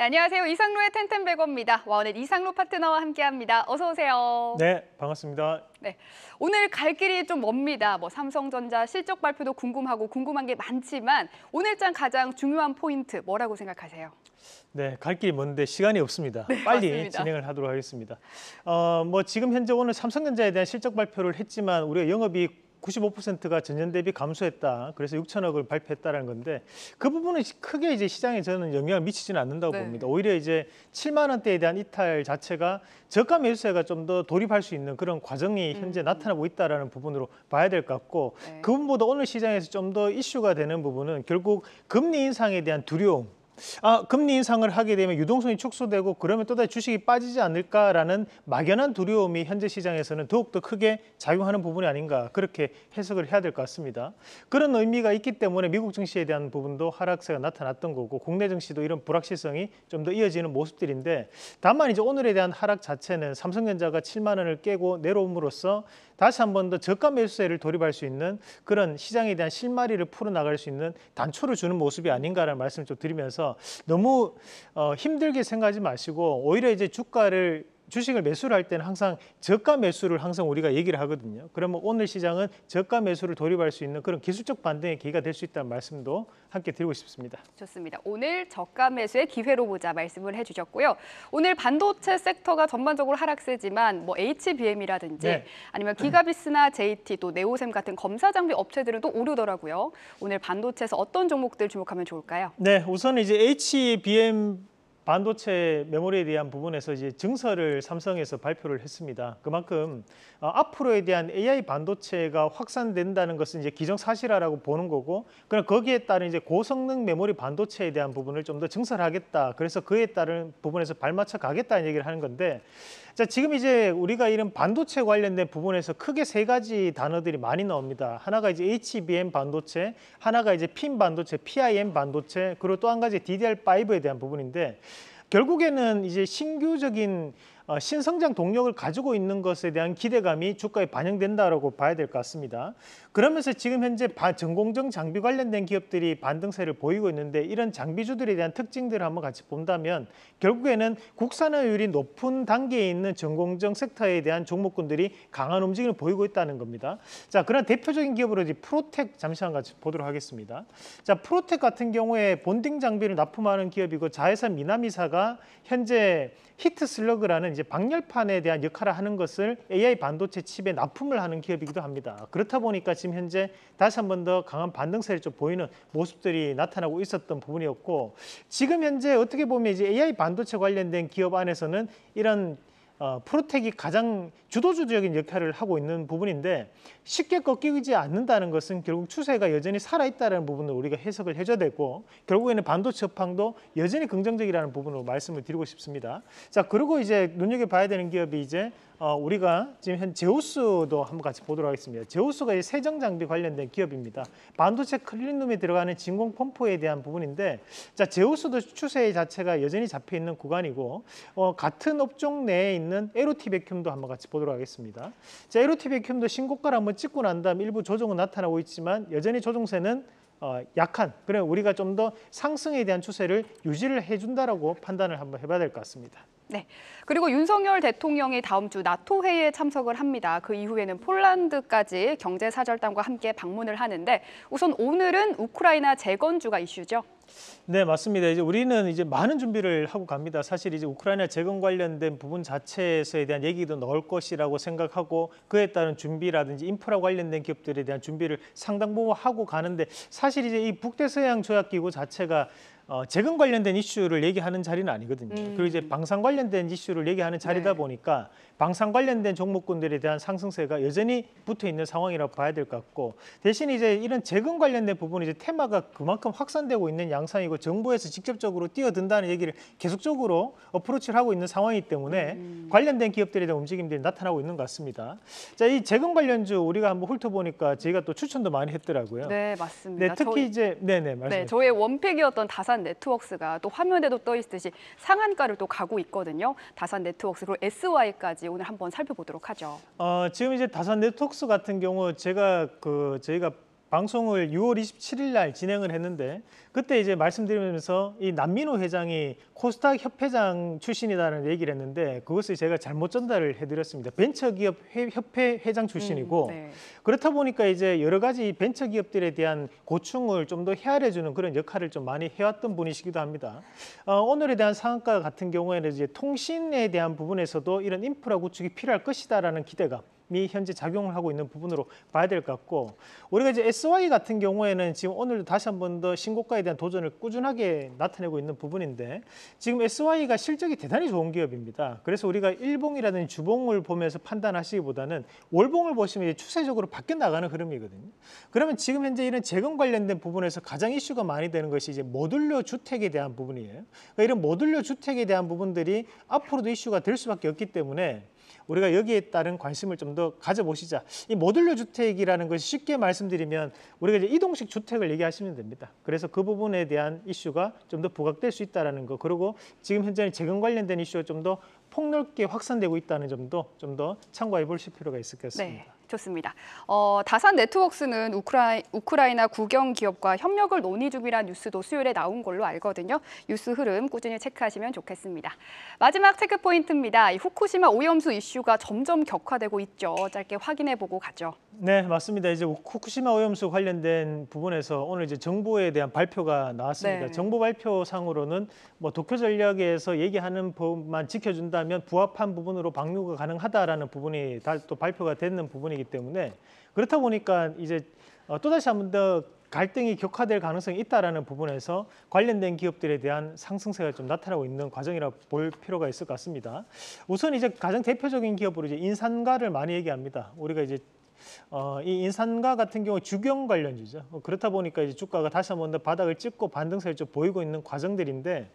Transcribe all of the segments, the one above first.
네, 안녕하세요. 이상로의 텐텐백어입니다. 와, 오늘 이상로 파트너와 함께합니다. 어서 오세요. 네, 반갑습니다. 네, 오늘 갈 길이 좀 멉니다. 뭐 삼성전자 실적 발표도 궁금하고 궁금한 게 많지만 오늘장 가장 중요한 포인트 뭐라고 생각하세요? 네, 갈 길이 먼데 시간이 없습니다. 네, 빨리 맞습니다. 진행을 하도록 하겠습니다. 어, 뭐 지금 현재 오늘 삼성전자에 대한 실적 발표를 했지만 우리가 영업이 95%가 전년 대비 감소했다. 그래서 6천억을 발표했다라는 건데 그 부분은 크게 이제 시장에 저는 영향을 미치지는 않는다고 네. 봅니다. 오히려 이제 7만 원대에 대한 이탈 자체가 저가 매수세가 좀 더 돌입할 수 있는 그런 과정이 음. 현재 음. 나타나고 있다라는 부분으로 봐야 될 것 같고 네. 그분보다 오늘 시장에서 좀 더 이슈가 되는 부분은 결국 금리 인상에 대한 두려움 아, 금리 인상을 하게 되면 유동성이 축소되고 그러면 또다시 주식이 빠지지 않을까라는 막연한 두려움이 현재 시장에서는 더욱더 크게 작용하는 부분이 아닌가 그렇게 해석을 해야 될 것 같습니다. 그런 의미가 있기 때문에 미국 증시에 대한 부분도 하락세가 나타났던 거고 국내 증시도 이런 불확실성이 좀 더 이어지는 모습들인데 다만 이제 오늘에 대한 하락 자체는 삼성전자가 7만 원을 깨고 내려옴으로써 다시 한번 더 저가 매수세를 돌입할 수 있는 그런 시장에 대한 실마리를 풀어나갈 수 있는 단초를 주는 모습이 아닌가라는 말씀을 좀 드리면서 너무 어, 힘들게 생각하지 마시고 오히려 이제 주가를 주식을 매수를 할 때는 항상 저가 매수를 항상 우리가 얘기를 하거든요. 그러면 오늘 시장은 저가 매수를 돌입할 수 있는 그런 기술적 반등의 계기가될 수 있다는 말씀도 함께 드리고 싶습니다. 좋습니다. 오늘 저가 매수의 기회로 보자 말씀을 해주셨고요. 오늘 반도체 섹터가 전반적으로 하락세지만 뭐 HBM이라든지 네. 아니면 기가비스나 JT 또 네오셈 같은 검사 장비 업체들은 또 오르더라고요. 오늘 반도체에서 어떤 종목들 주목하면 좋을까요? 네, 우선 이제 HBM 반도체 메모리에 대한 부분에서 이제 증설을 삼성에서 발표를 했습니다. 그만큼 어, 앞으로에 대한 AI 반도체가 확산된다는 것은 이제 기정사실화라고 보는 거고, 그럼 거기에 따른 이제 고성능 메모리 반도체에 대한 부분을 좀 더 증설하겠다. 그래서 그에 따른 부분에서 발맞춰 가겠다는 얘기를 하는 건데, 자 지금 이제 우리가 이런 반도체 관련된 부분에서 크게 세 가지 단어들이 많이 나옵니다. 하나가 이제 HBM 반도체, 하나가 이제 p 반도체, PIM 반도체, 그리고 또 한 가지 DDR5에 대한 부분인데. 결국에는 이제 신규적인 어, 신성장 동력을 가지고 있는 것에 대한 기대감이 주가에 반영된다라고 봐야 될 것 같습니다. 그러면서 지금 현재 전공정 장비 관련된 기업들이 반등세를 보이고 있는데 이런 장비주들에 대한 특징들을 한번 같이 본다면 결국에는 국산화율이 높은 단계에 있는 전공정 섹터에 대한 종목군들이 강한 움직임을 보이고 있다는 겁니다. 자, 그런 러 대표적인 기업으로 이제 프로텍 잠시만 같이 보도록 하겠습니다. 자, 프로텍 같은 경우에 본딩 장비를 납품하는 기업이고 자회사 미나미사가 현재 히트 슬러그라는 이제 방열판에 대한 역할을 하는 것을 AI 반도체 칩에 납품을 하는 기업이기도 합니다. 그렇다 보니까 지금 현재 다시 한 번 더 강한 반등세를 좀 보이는 모습들이 나타나고 있었던 부분이었고 지금 현재 어떻게 보면 이제 AI 반도체 관련된 기업 안에서는 이런 어, 프로텍이 가장 주도주적인 역할을 하고 있는 부분인데 쉽게 꺾이지 않는다는 것은 결국 추세가 여전히 살아있다는 부분을 우리가 해석을 해줘야 되고 결국에는 반도체 업황도 여전히 긍정적이라는 부분으로 말씀을 드리고 싶습니다. 자 그리고 이제 눈여겨봐야 되는 기업이 이제 어, 우리가 지금 현 제우스도 한번 같이 보도록 하겠습니다. 제우스가 세정 장비 관련된 기업입니다. 반도체 클린룸에 들어가는 진공 펌프에 대한 부분인데 자 제우스도 추세 자체가 여전히 잡혀 있는 구간이고 어, 같은 업종 내에 있는 있는 LOT 백큐도 한번 같이 보도록 하겠습니다. 자, LOT 백큐도 신고가를 한번 찍고 난 다음 일부 조정은 나타나고 있지만 여전히 조정세는 어, 약한, 그래 우리가 좀 더 상승에 대한 추세를 유지를 해준다라고 판단을 한번 해봐야 될 것 같습니다. 네. 그리고 윤석열 대통령이 다음 주 나토 회의에 참석을 합니다. 그 이후에는 폴란드까지 경제사절단과 함께 방문을 하는데 우선 오늘은 우크라이나 재건주가 이슈죠. 네, 맞습니다. 이제 우리는 이제 많은 준비를 하고 갑니다. 사실 이제 우크라이나 재건 관련된 부분 자체에서에 대한 얘기도 넣을 것이라고 생각하고 그에 따른 준비라든지 인프라 관련된 기업들에 대한 준비를 상당 부분 하고 가는데 사실 이제 이 북대서양 조약 기구 자체가 어, 재건 관련된 이슈를 얘기하는 자리는 아니거든요. 음. 그리고 이제 방산 관련된 이슈를 얘기하는 자리다 네. 보니까 방산 관련된 종목군들에 대한 상승세가 여전히 붙어 있는 상황이라고 봐야 될 것 같고 대신 이제 이런 재건 관련된 부분 이제 테마가 그만큼 확산되고 있는 양상이고 정부에서 직접적으로 뛰어든다는 얘기를 계속적으로 어프로치를 하고 있는 상황이기 때문에 음. 음. 관련된 기업들에 대한 움직임들이 나타나고 있는 것 같습니다. 자, 이 재건 관련주 우리가 한번 훑어보니까 저희가 또 추천도 많이 했더라고요. 네, 맞습니다. 네, 특히 저희... 이제 네네 말씀해 네, 저의 원팩이었던 다산 다산 네트웍스가 또 화면에도 떠 있듯이 상한가를 또 가고 있거든요. 다산 네트웍스 그리고 SY까지 오늘 한번 살펴보도록 하죠. 어, 지금 이제 다산 네트웍스 같은 경우 제가 그 저희가 방송을 6월 27일 날 진행을 했는데 그때 이제 말씀드리면서 이 남민호 회장이 코스닥 협회장 출신이라는 얘기를 했는데 그것을 제가 잘못 전달을 해드렸습니다. 벤처기업 협회 회장 출신이고 음, 네. 그렇다 보니까 이제 여러 가지 벤처기업들에 대한 고충을 좀 더 헤아려주는 그런 역할을 좀 많이 해왔던 분이시기도 합니다. 어, 오늘에 대한 상한가 같은 경우에는 이제 통신에 대한 부분에서도 이런 인프라 구축이 필요할 것이다라는 기대감 부분이 현재 작용을 하고 있는 부분으로 봐야 될 것 같고 우리가 이제 SY 같은 경우에는 지금 오늘도 다시 한 번 더 신고가에 대한 도전을 꾸준하게 나타내고 있는 부분인데 지금 SY가 실적이 대단히 좋은 기업입니다. 그래서 우리가 일봉이라든지 주봉을 보면서 판단하시기보다는 월봉을 보시면 추세적으로 바뀌어 나가는 흐름이거든요. 그러면 지금 현재 이런 재건 관련된 부분에서 가장 이슈가 많이 되는 것이 이제 모듈러 주택에 대한 부분이에요. 그러니까 이런 모듈러 주택에 대한 부분들이 앞으로도 이슈가 될 수밖에 없기 때문에 우리가 여기에 따른 관심을 좀 더 가져보시자. 이 모듈러 주택이라는 것이 쉽게 말씀드리면 우리가 이제 이동식 주택을 얘기하시면 됩니다. 그래서 그 부분에 대한 이슈가 좀 더 부각될 수 있다는 거. 그리고 지금 현재는 재건 관련된 이슈가 좀 더 폭넓게 확산되고 있다는 점도 좀 더 참고해 보실 필요가 있을 것 같습니다. 네. 좋습니다. 어, 다산 네트웍스는 우크라이, 우크라이나 국영 기업과 협력을 논의 중이라는 뉴스도 수요일에 나온 걸로 알거든요. 뉴스 흐름 꾸준히 체크하시면 좋겠습니다. 마지막 체크 포인트입니다. 후쿠시마 오염수 이슈가 점점 격화되고 있죠. 짧게 확인해 보고 가죠. 네, 맞습니다. 이제 후쿠시마 오염수 관련된 부분에서 오늘 이제 정보에 대한 발표가 나왔습니다. 네. 정보 발표상으로는 뭐 도쿄 전략에서 얘기하는 법만 지켜준다면 부합한 부분으로 방류가 가능하다라는 부분이 또 발표가 됐는 부분이기 때문에 그렇다 보니까 이제 어, 또다시 한 번 더 갈등이 격화될 가능성이 있다라는 부분에서 관련된 기업들에 대한 상승세가 좀 나타나고 있는 과정이라 볼 필요가 있을 것 같습니다. 우선 이제 가장 대표적인 기업으로 이제 인산가를 많이 얘기합니다. 우리가 이제 어, 이인산과 같은 경우 주경 관련주죠. 어, 그렇다 보니까 이제 주가가 다시 한번 더 바닥을 찍고 반등세를 좀 보이고 있는 과정들인데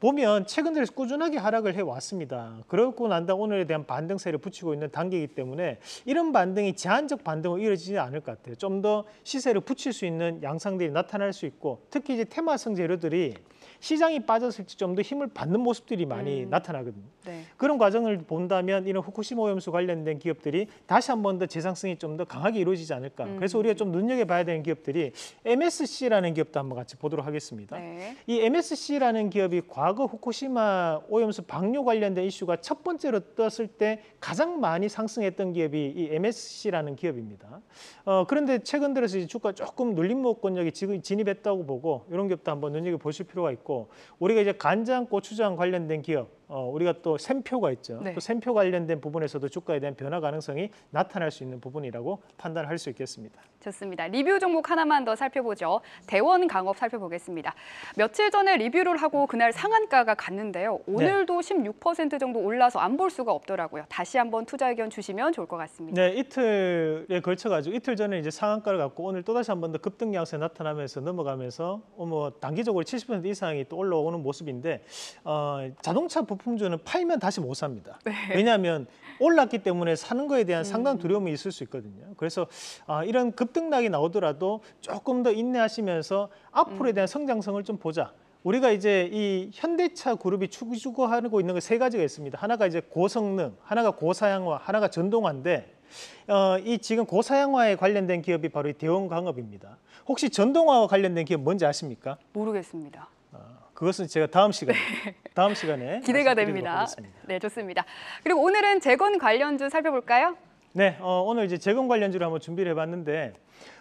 보면 최근 들어서 꾸준하게 하락을 해왔습니다. 그러고 난다 오늘에 대한 반등세를 붙이고 있는 단계이기 때문에 이런 반등이 제한적 반등으로 이어지지 않을 것 같아요. 좀 더 시세를 붙일 수 있는 양상들이 나타날 수 있고 특히 이제 테마성 재료들이 시장이 빠졌을 때좀더 힘을 받는 모습들이 많이 음. 나타나거든요. 네. 그런 과정을 본다면 이런 후쿠시마 오염수 관련된 기업들이 다시 한 번 더 재상승이 좀 더 강하게 이루어지지 않을까. 음. 그래서 우리가 좀 눈여겨봐야 되는 기업들이 MSC라는 기업도 한번 같이 보도록 하겠습니다. 네. 이 MSC라는 기업이 과 과거 후쿠시마 오염수 방류 관련된 이슈가 첫 번째로 떴을 때 가장 많이 상승했던 기업이 이 MSC라는 기업입니다. 어, 그런데 최근 들어서 주가 조금 눌림목권역에 지금 진입했다고 보고 이런 기업도 한번 눈여겨보실 필요가 있고 우리가 이제 간장, 고추장 관련된 기업 어, 우리가 또 샘표가 있죠. 네. 또 샘표 관련된 부분에서도 주가에 대한 변화 가능성이 나타날 수 있는 부분이라고 판단할 수 있겠습니다. 좋습니다. 리뷰 종목 하나만 더 살펴보죠. 대원 강업 살펴보겠습니다. 며칠 전에 리뷰를 하고 그날 상한가가 갔는데요. 네. 오늘도 네. 16% 정도 올라서 안 볼 수가 없더라고요. 다시 한번 투자 의견 주시면 좋을 것 같습니다. 네, 이틀에 걸쳐가지고 이틀 전에 이제 상한가를 갖고 오늘 또 다시 한번더 급등 양세 나타나면서 넘어가면서 뭐 단기적으로 70% 이상이 또 올라오는 모습인데 어, 자동차 부분 부품주는 팔면 다시 못 삽니다. 네. 왜냐하면 올랐기 때문에 사는 거에 대한 상당 두려움이 있을 수 있거든요. 그래서 아, 이런 급등락이 나오더라도 조금 더 인내하시면서 앞으로에 대한 성장성을 좀 보자. 우리가 이제 이 현대차 그룹이 추구하고 있는 게세 가지가 있습니다. 하나가 이제 고성능, 하나가 고사양화, 하나가 전동화인데 어, 이 지금 고사양화에 관련된 기업이 바로 이 대원광업입니다. 혹시 전동화와 관련된 기업 뭔지 아십니까? 모르겠습니다. 어. 그것은 제가 다음 시간에 네. 다음 시간에 기대가 됩니다. 하겠습니다. 네, 좋습니다. 그리고 오늘은 재건 관련주 살펴볼까요? 네, 어, 오늘 이제 재건 관련주를 한번 준비를 해봤는데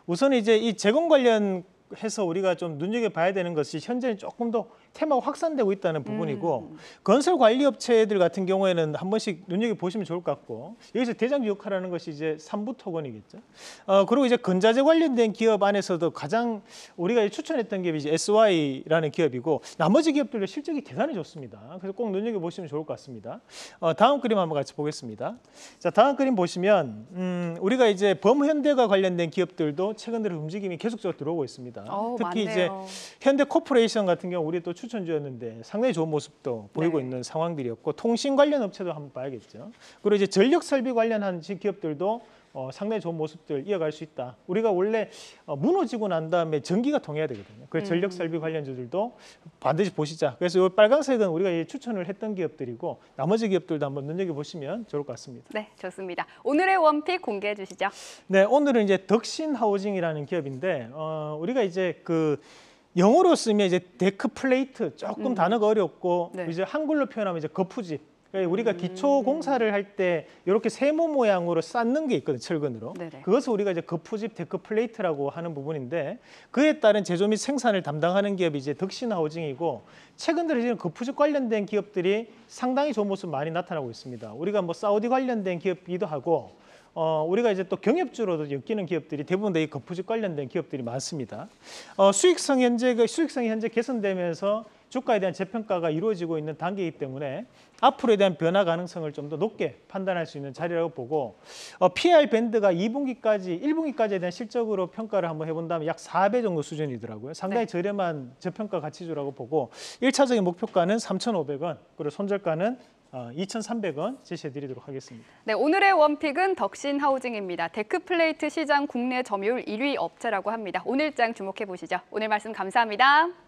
우선 이제 이 재건 관련 해서 우리가 좀 눈여겨봐야 되는 것이 현재는 조금 더 테마가 확산되고 있다는 부분이고 음, 음. 건설 관리 업체들 같은 경우에는 한 번씩 눈여겨보시면 좋을 것 같고 여기서 대장주 역할하는 것이 이제 삼부토건이겠죠. 어, 그리고 이제 근자재 관련된 기업 안에서도 가장 우리가 추천했던 기업이 이제 SY라는 기업이고 나머지 기업들도 실적이 대단히 좋습니다. 그래서 꼭 눈여겨보시면 좋을 것 같습니다. 어, 다음 그림 한번 같이 보겠습니다. 자, 다음 그림 보시면 음, 우리가 이제 범현대가 관련된 기업들도 최근 들어 움직임이 계속적으로 들어오고 있습니다. 있습니다. 오, 어, 특히 맞네요. 이제 현대코퍼레이션 같은 경우 우리 또 추천주였는데 상당히 좋은 모습도 보이고 네. 있는 상황들이었고 통신 관련 업체도 한번 봐야겠죠. 그리고 이제 전력 설비 관련한 기업들도 어, 상당히 좋은 모습들 이어갈 수 있다. 우리가 원래 어, 무너지고 난 다음에 전기가 통해야 되거든요. 그래서 전력 음. 설비 관련주들도 반드시 보시자. 그래서 이 빨간색은 우리가 추천을 했던 기업들이고 나머지 기업들도 한번 눈여겨보시면 좋을 것 같습니다. 네, 좋습니다. 오늘의 원픽 공개해 주시죠. 네, 오늘은 이제 덕신 하우징이라는 기업인데 어, 우리가 이제 그 영어로 쓰면 이제 데크 플레이트 조금 음. 단어가 어렵고 네. 이제 한글로 표현하면 이제 거푸집 그러니까 우리가 음. 기초 공사를 할 때 이렇게 세모 모양으로 쌓는 게 있거든요, 철근으로. 네네. 그것을 우리가 이제 거푸집 그 데크 플레이트라고 하는 부분인데 그에 따른 제조 및 생산을 담당하는 기업이 이제 덕신 하우징이고 최근 들어 지금 거푸집 관련된 기업들이 상당히 좋은 모습 많이 나타나고 있습니다. 우리가 뭐 사우디 관련된 기업이기도 하고 어, 우리가 이제 또 경협주로도 엮이는 기업들이 대부분 다이 거푸집 그 관련된 기업들이 많습니다. 어, 수익성 현재 수익성이 현재 개선되면서 주가에 대한 재평가가 이루어지고 있는 단계이기 때문에 앞으로에 대한 변화 가능성을 좀 더 높게 판단할 수 있는 자리라고 보고 어, p r 밴드가 2분기까지, 1분기까지에 대한 실적으로 평가를 한번 해본다면 약 4배 정도 수준이더라고요. 상당히 네. 저렴한 재평가 가치주라고 보고 1차적인 목표가는 3,500원, 그리고 손절가는 2,300원 어, 제시해드리도록 하겠습니다. 네, 오늘의 원픽은 덕신 하우징입니다. 데크플레이트 시장 국내 점유율 1위 업체라고 합니다. 오늘장 주목해 보시죠. 오늘 말씀 감사합니다.